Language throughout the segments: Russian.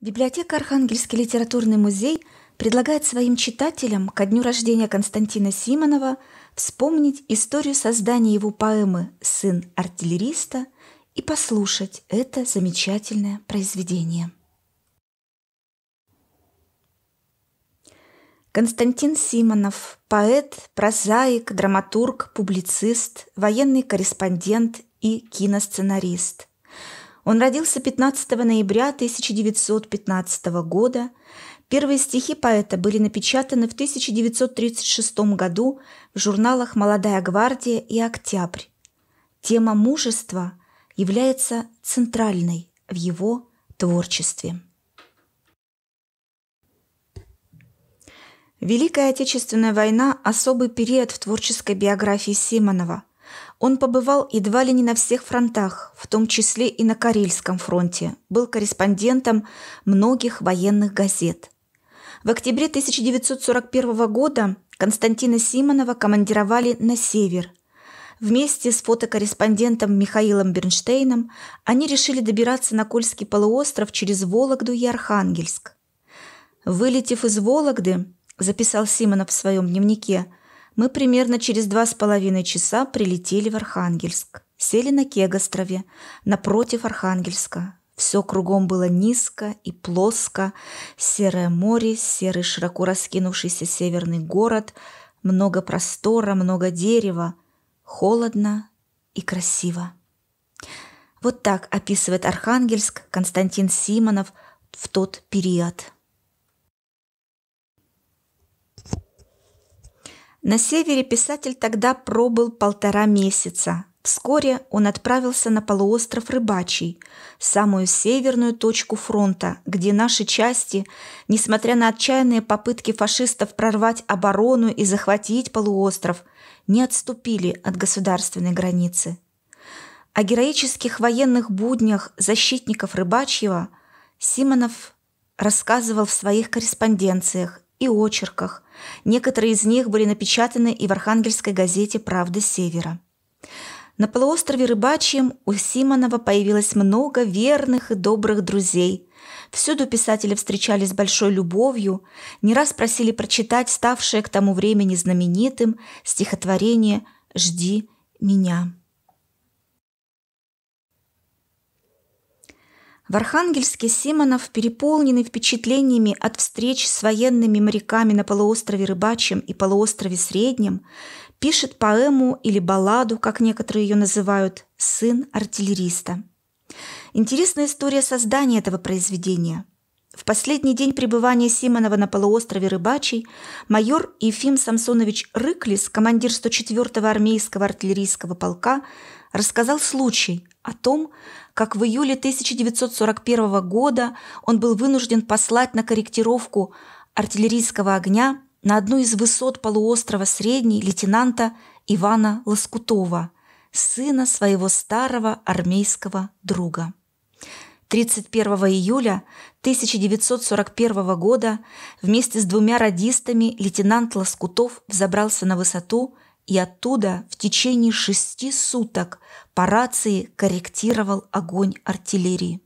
Библиотека Архангельский литературный музей предлагает своим читателям ко дню рождения Константина Симонова вспомнить историю создания его поэмы «Сын артиллериста» и послушать это замечательное произведение. Константин Симонов – поэт, прозаик, драматург, публицист, военный корреспондент и киносценарист. Он родился 15 ноября 1915 года. Первые стихи поэта были напечатаны в 1936 году в журналах «Молодая гвардия» и «Октябрь». Тема мужества является центральной в его творчестве. Великая Отечественная война – особый период в творческой биографии Симонова – он побывал едва ли не на всех фронтах, в том числе и на Карельском фронте, был корреспондентом многих военных газет. В октябре 1941 года Константина Симонова командировали на север. Вместе с фотокорреспондентом Михаилом Бернштейном они решили добираться на Кольский полуостров через Вологду и Архангельск. Вылетев из Вологды, записал Симонов в своем дневнике, мы примерно через два с половиной часа прилетели в Архангельск. Сели на Кегострове, напротив Архангельска. Все кругом было низко и плоско. Серое море, серый широко раскинувшийся северный город, много простора, много дерева. Холодно и красиво. Вот так описывает Архангельск Константин Симонов в тот период. На севере писатель тогда пробыл полтора месяца. Вскоре он отправился на полуостров Рыбачий, самую северную точку фронта, где наши части, несмотря на отчаянные попытки фашистов прорвать оборону и захватить полуостров, не отступили от государственной границы. О героических военных буднях защитников Рыбачьего Симонов рассказывал в своих корреспонденциях и очерках. Некоторые из них были напечатаны и в Архангельской газете «Правда Севера». На полуострове Рыбачьем у Симонова появилось много верных и добрых друзей. Всюду писатели встречали с большой любовью, не раз просили прочитать ставшее к тому времени знаменитым стихотворение «Жди меня». В Архангельске Симонов, переполненный впечатлениями от встреч с военными моряками на полуострове Рыбачьем и полуострове Среднем, пишет поэму или балладу, как некоторые ее называют, «Сын артиллериста». Интересная история создания этого произведения. В последний день пребывания Симонова на полуострове Рыбачий майор Ефим Самсонович Рыклис, командир 104-го армейского артиллерийского полка, рассказал случай – о том, как в июле 1941 года он был вынужден послать на корректировку артиллерийского огня на одну из высот полуострова Средний лейтенанта Ивана Лоскутова, сына своего старого армейского друга. 31 июля 1941 года вместе с двумя радистами лейтенант Лоскутов взобрался на высоту – и оттуда в течение шести суток по рации корректировал огонь артиллерии.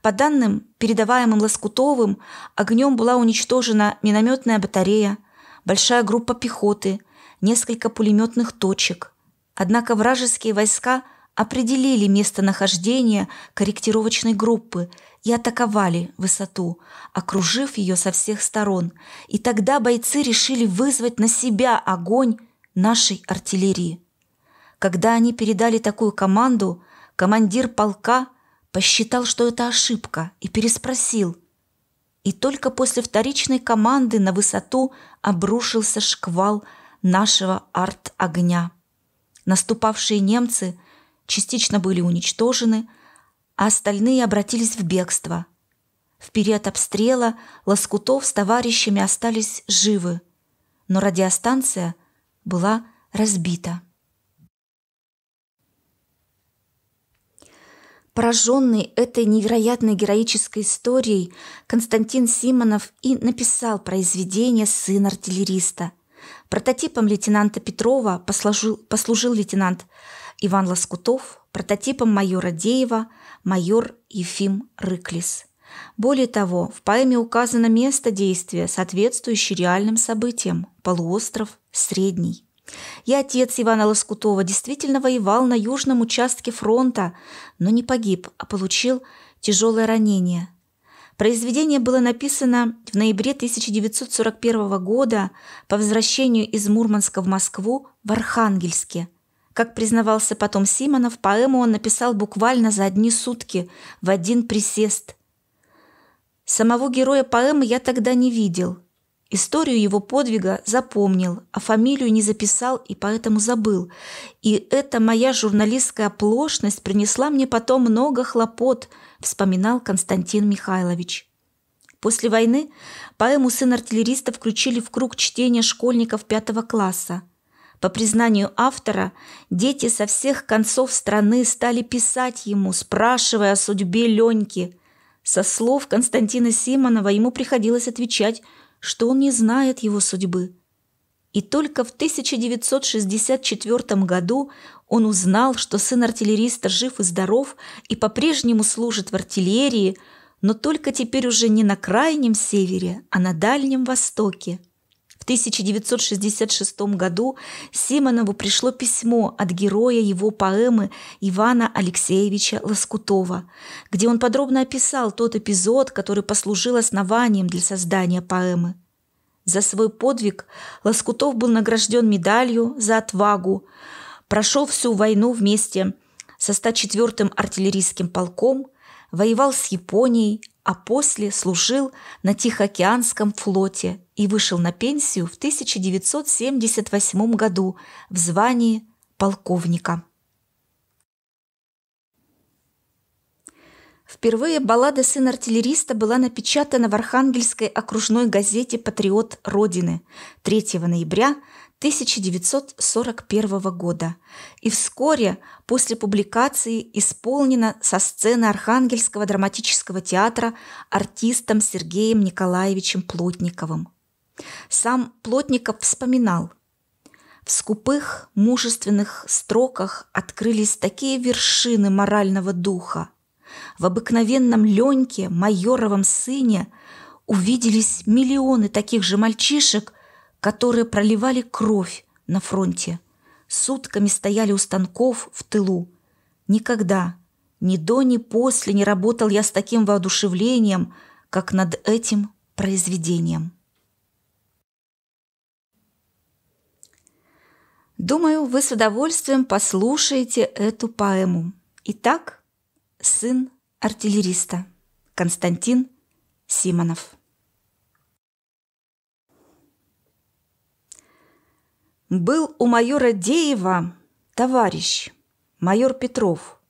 По данным, передаваемым Лоскутовым, огнем была уничтожена минометная батарея, большая группа пехоты, несколько пулеметных точек. Однако вражеские войска определили местонахождение корректировочной группы и атаковали высоту, окружив ее со всех сторон. И тогда бойцы решили вызвать на себя огонь нашей артиллерии. Когда они передали такую команду, командир полка посчитал, что это ошибка, и переспросил. И только после вторичной команды на высоту обрушился шквал нашего арт-огня. Наступавшие немцы частично были уничтожены, а остальные обратились в бегство. В период обстрела Лоскутов с товарищами остались живы, но радиостанция – была разбита. Пораженный этой невероятной героической историей, Константин Симонов и написал произведение «Сын артиллериста». Прототипом лейтенанта Петрова послужил, послужил лейтенант Иван Лоскутов, прототипом майора Деева майор Ефим Рыклис. Более того, в поэме указано место действия, соответствующее реальным событиям – полуостров Средний. И отец Ивана Лоскутова действительно воевал на южном участке фронта, но не погиб, а получил тяжелое ранение. Произведение было написано в ноябре 1941 года по возвращению из Мурманска в Москву в Архангельске. Как признавался потом Симонов, поэму он написал буквально за одни сутки, в один присест – Самого героя поэмы я тогда не видел. Историю его подвига запомнил, а фамилию не записал и поэтому забыл. И эта моя журналистская оплошность принесла мне потом много хлопот, вспоминал Константин Михайлович. После войны поэму «Сын артиллериста» включили в круг чтения школьников пятого класса. По признанию автора, дети со всех концов страны стали писать ему, спрашивая о судьбе Леньки – со слов Константина Симонова ему приходилось отвечать, что он не знает его судьбы. И только в 1964 году он узнал, что сын артиллериста жив и здоров и по-прежнему служит в артиллерии, но только теперь уже не на крайнем севере, а на Дальнем Востоке. 1966 году Симонову пришло письмо от героя его поэмы Ивана Алексеевича Лоскутова, где он подробно описал тот эпизод, который послужил основанием для создания поэмы. За свой подвиг Лоскутов был награжден медалью за отвагу, прошел всю войну вместе со 104-м артиллерийским полком, воевал с Японией, а после служил на Тихоокеанском флоте и вышел на пенсию в 1978 году в звании полковника. Впервые баллада «Сын артиллериста» была напечатана в Архангельской окружной газете «Патриот Родины» 3 ноября 1941 года и вскоре после публикации исполнена со сцены Архангельского драматического театра артистом Сергеем Николаевичем Плотниковым. Сам Плотников вспоминал, в скупых, мужественных строках открылись такие вершины морального духа. В обыкновенном Леньке, майоровом сыне, увиделись миллионы таких же мальчишек, которые проливали кровь на фронте, сутками стояли у станков в тылу. Никогда, ни до, ни после не работал я с таким воодушевлением, как над этим произведением. Думаю, вы с удовольствием послушаете эту поэму. Итак, сын артиллериста Константин Симонов. Был у майора Деева товарищ, майор Петров.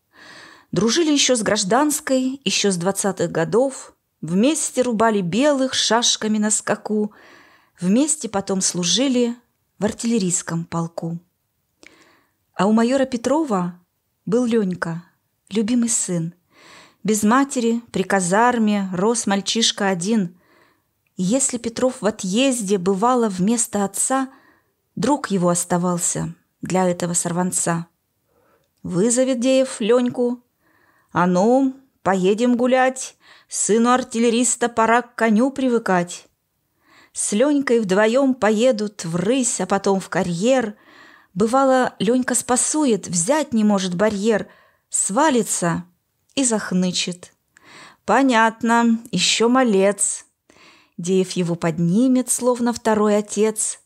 Дружили еще с гражданской, еще с двадцатых годов. Вместе рубали белых шашками на скаку. Вместе потом служили в артиллерийском полку. А у майора Петрова был Ленька, любимый сын. Без матери, при казарме, рос мальчишка один. И если Петров в отъезде бывало вместо отца – Друг его оставался для этого сорванца. Вызовет Деев Леньку. А ну, поедем гулять, сыну артиллериста пора к коню привыкать. С Ленькой вдвоем поедут в рысь, а потом в карьер. Бывало, Ленька спасует, взять не может барьер, свалится и захнычет. Понятно, еще малец. Деев его поднимет, словно второй отец –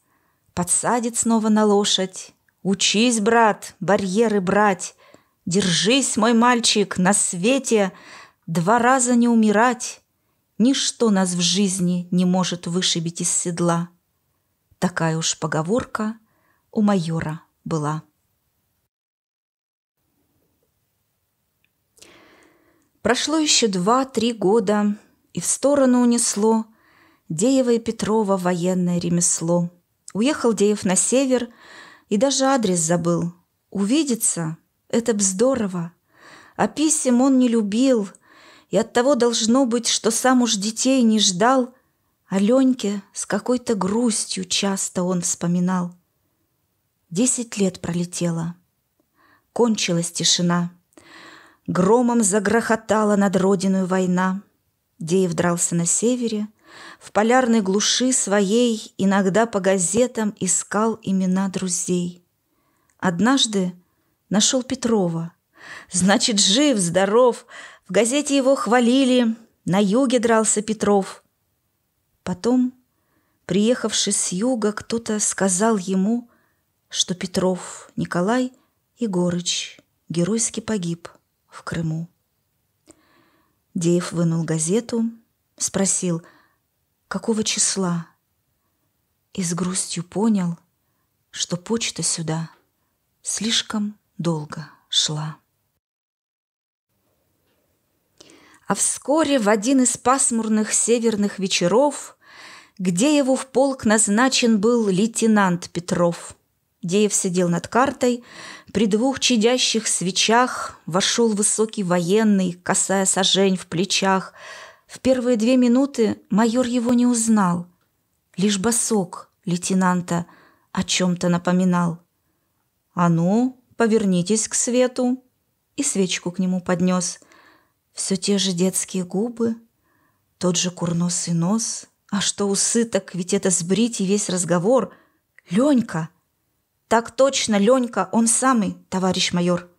подсадит снова на лошадь. Учись, брат, барьеры брать. Держись, мой мальчик, на свете два раза не умирать. Ничто нас в жизни не может вышибить из седла. Такая уж поговорка у майора была. Прошло еще два-три года, и в сторону унесло Деева и Петрова военное ремесло – Уехал Деев на север и даже адрес забыл. Увидеться — это б здорово. А писем он не любил, и от того должно быть, что сам уж детей не ждал, а Леньке с какой-то грустью часто он вспоминал. Десять лет пролетело. Кончилась тишина. Громом загрохотала над родиной война. Деев дрался на севере — в полярной глуши своей Иногда по газетам искал имена друзей. Однажды нашел Петрова. Значит, жив, здоров. В газете его хвалили. На юге дрался Петров. Потом, приехавший с юга, кто-то сказал ему, что Петров Николай Егорыч геройски погиб в Крыму. Деев вынул газету, спросил — какого числа. И с грустью понял, что почта сюда слишком долго шла. А вскоре в один из пасмурных северных вечеров, где его в полк назначен был лейтенант Петров – Деев сидел над картой. При двух чадящих свечах Вошел высокий военный, Косая сажень в плечах, в первые две минуты майор его не узнал. Лишь босок лейтенанта о чем-то напоминал. «А ну, повернитесь к свету!» И свечку к нему поднес. Все те же детские губы, тот же курносый нос. А что усы, так ведь это сбрить и весь разговор. «Ленька!» «Так точно, Ленька, он самый, товарищ майор!»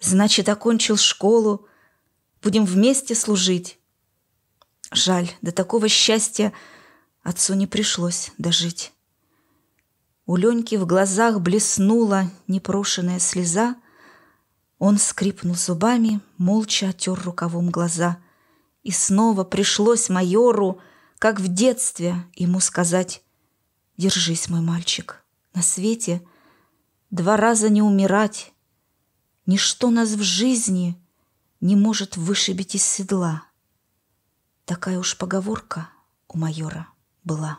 «Значит, окончил школу. Будем вместе служить!» Жаль, до такого счастья отцу не пришлось дожить. У Леньки в глазах блеснула непрошенная слеза. Он скрипнул зубами, молча отер рукавом глаза. И снова пришлось майору, как в детстве, ему сказать «Держись, мой мальчик, на свете два раза не умирать. Ничто нас в жизни не может вышибить из седла». Такая уж поговорка у майора была.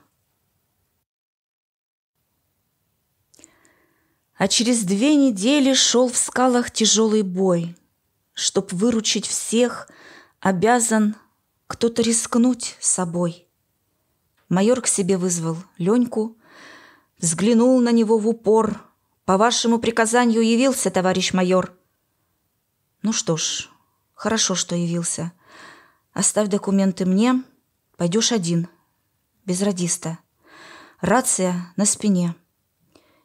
А через две недели шел в скалах тяжелый бой. Чтоб выручить всех, обязан кто-то рискнуть собой. Майор к себе вызвал Леньку, взглянул на него в упор. «По вашему приказанию явился, товарищ майор». «Ну что ж, хорошо, что явился. Оставь документы мне, пойдешь один, без радиста. Рация на спине.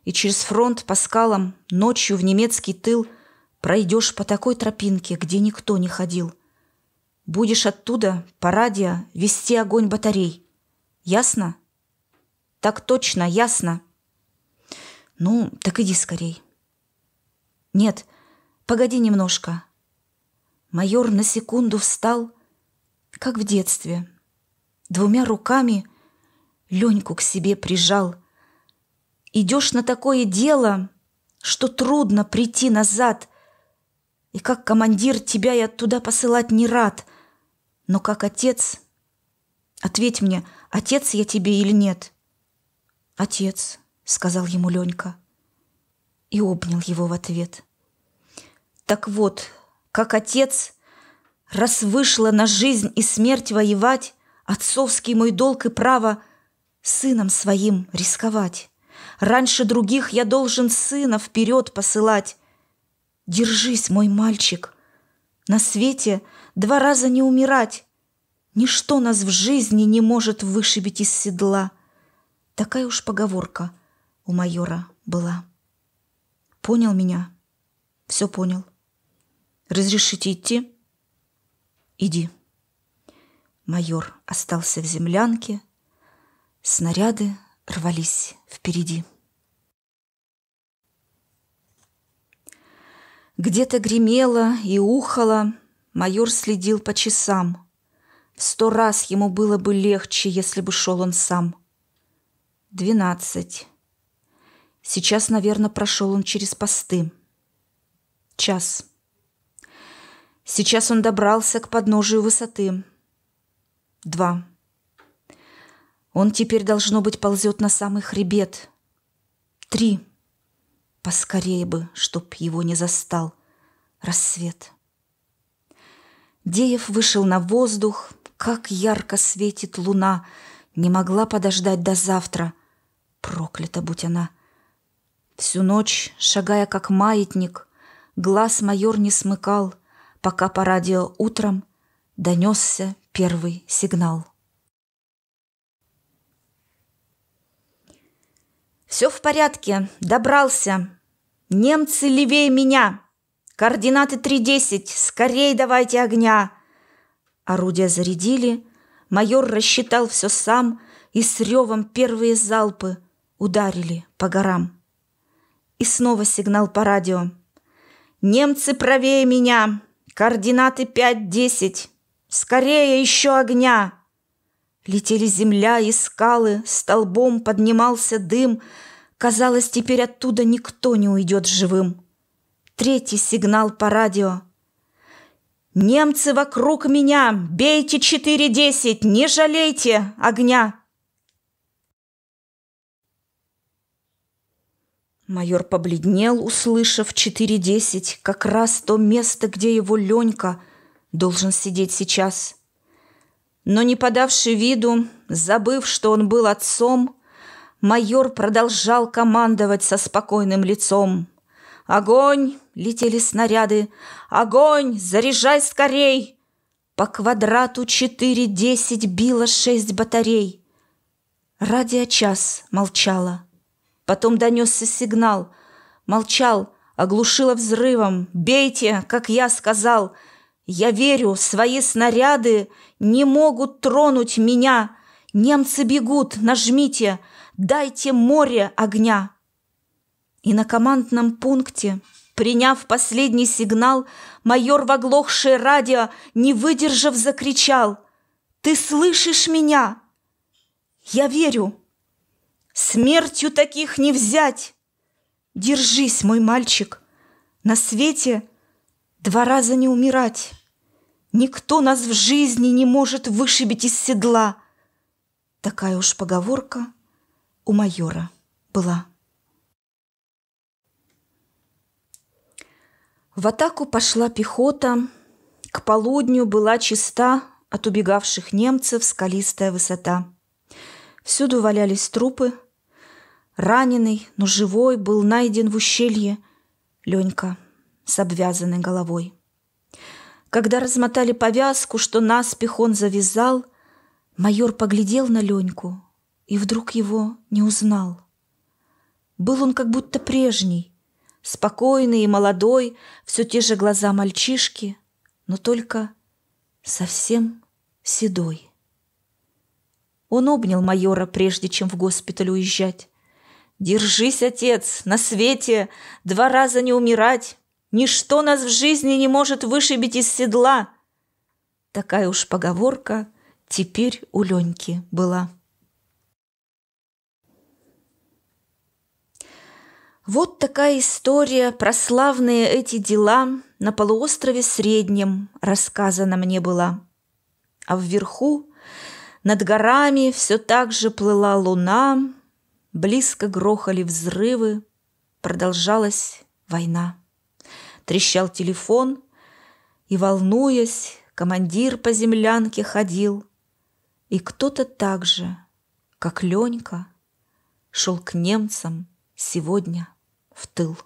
И через фронт по скалам, ночью в немецкий тыл Пройдешь по такой тропинке, где никто не ходил. Будешь оттуда по радио вести огонь батарей. Ясно? Так точно, ясно. Ну, так иди скорей. Нет, погоди немножко. Майор на секунду встал — как в детстве. Двумя руками Леньку к себе прижал. Идешь на такое дело, что трудно прийти назад. И как командир тебя я туда посылать не рад. Но как отец... Ответь мне, отец я тебе или нет? Отец, сказал ему Ленька. И обнял его в ответ. Так вот, как отец, Раз вышла на жизнь и смерть воевать, Отцовский мой долг и право Сыном своим рисковать. Раньше других я должен сына вперед посылать. Держись, мой мальчик, на свете два раза не умирать. Ничто нас в жизни не может вышибить из седла. Такая уж поговорка у майора была. Понял меня? Все понял. Разрешите идти? Иди. Майор остался в землянке. Снаряды рвались впереди. Где-то гремело и ухало. Майор следил по часам. сто раз ему было бы легче, если бы шел он сам. Двенадцать. Сейчас, наверное, прошел он через посты. Час. Сейчас он добрался к подножию высоты. Два. Он теперь, должно быть, ползет на самый хребет. Три. Поскорее бы, чтоб его не застал рассвет. Деев вышел на воздух, как ярко светит луна, не могла подождать до завтра. Проклята будь она! Всю ночь, шагая как маятник, глаз майор не смыкал — пока по радио утром донесся первый сигнал. «Все в порядке, добрался. Немцы левее меня. Координаты 3.10, Скорее давайте огня!» Орудия зарядили, майор рассчитал все сам, и с ревом первые залпы ударили по горам. И снова сигнал по радио. «Немцы правее меня! Координаты 5-10. Скорее еще огня! Летели земля и скалы, столбом поднимался дым. Казалось, теперь оттуда никто не уйдет живым. Третий сигнал по радио. «Немцы вокруг меня! Бейте 4-10! Не жалейте огня!» Майор побледнел, услышав 4.10, как раз то место, где его Ленька должен сидеть сейчас. Но не подавший виду, забыв, что он был отцом, майор продолжал командовать со спокойным лицом. «Огонь!» — летели снаряды. «Огонь! Заряжай скорей!» По квадрату 4.10 било шесть батарей. Радио час молчала. Потом донесся сигнал. Молчал, оглушило взрывом. «Бейте, как я сказал!» Я верю, свои снаряды не могут тронуть меня. Немцы бегут, нажмите, дайте море огня. И на командном пункте, приняв последний сигнал, майор в оглохшее радио, не выдержав, закричал. «Ты слышишь меня?» «Я верю!» Смертью таких не взять. Держись, мой мальчик, на свете два раза не умирать. Никто нас в жизни не может вышибить из седла. Такая уж поговорка у майора была. В атаку пошла пехота. К полудню была чиста от убегавших немцев скалистая высота. Всюду валялись трупы – Раненый, но живой, был найден в ущелье Ленька с обвязанной головой. Когда размотали повязку, что наспех он завязал, майор поглядел на Леньку и вдруг его не узнал. Был он как будто прежний, спокойный и молодой, все те же глаза мальчишки, но только совсем седой. Он обнял майора, прежде чем в госпиталь уезжать, Держись, отец, на свете, два раза не умирать. Ничто нас в жизни не может вышибить из седла. Такая уж поговорка теперь у Леньки была. Вот такая история про славные эти дела на полуострове Среднем рассказана мне была. А вверху, над горами, все так же плыла луна, Близко грохали взрывы, продолжалась война. Трещал телефон, и, волнуясь, командир по землянке ходил. И кто-то так же, как Ленька, шел к немцам сегодня в тыл.